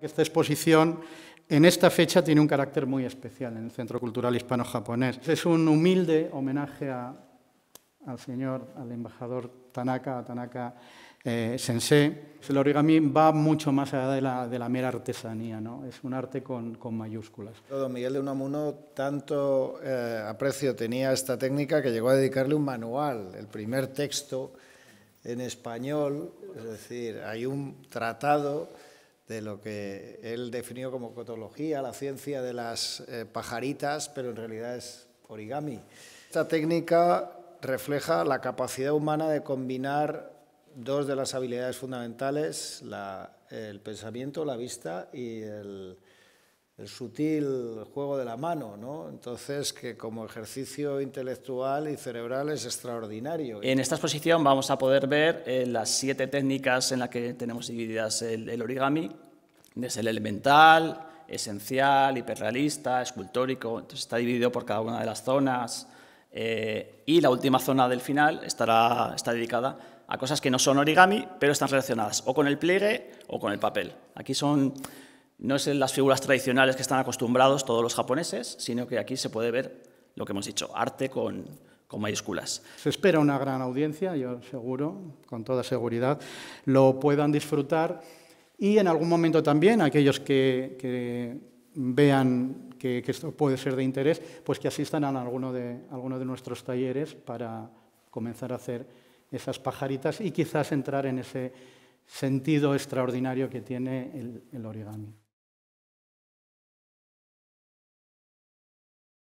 Esta exposición en esta fecha tiene un carácter muy especial en el Centro Cultural Hispano-Japonés. Es un humilde homenaje al señor, al embajador Tanaka, a Tanaka eh, Sensei. El origami va mucho más allá de la, de la mera artesanía, ¿no? es un arte con, con mayúsculas. Don Miguel de Unamuno tanto eh, aprecio tenía esta técnica que llegó a dedicarle un manual, el primer texto en español, es decir, hay un tratado de lo que él definió como cotología, la ciencia de las eh, pajaritas, pero en realidad es origami. Esta técnica refleja la capacidad humana de combinar dos de las habilidades fundamentales, el pensamiento, la vista y el, sutil juego de la mano, Entonces, que como ejercicio intelectual y cerebral es extraordinario. En esta exposición vamos a poder ver eh, las siete técnicas en las que tenemos divididas el origami, desde el elemental, esencial, hiperrealista, escultórico, entonces está dividido por cada una de las zonas. Eh, y la última zona del final estará, está dedicada a cosas que no son origami, pero están relacionadas o con el pliegue o con el papel. Aquí son, no son las figuras tradicionales que están acostumbrados todos los japoneses, sino que aquí se puede ver lo que hemos dicho, arte con, con mayúsculas. Se espera una gran audiencia, yo seguro, con toda seguridad, lo puedan disfrutar y en algún momento también, aquellos que, vean que, esto puede ser de interés, pues que asistan a alguno de, nuestros talleres para comenzar a hacer esas pajaritas y quizás entrar en ese sentido extraordinario que tiene el origami.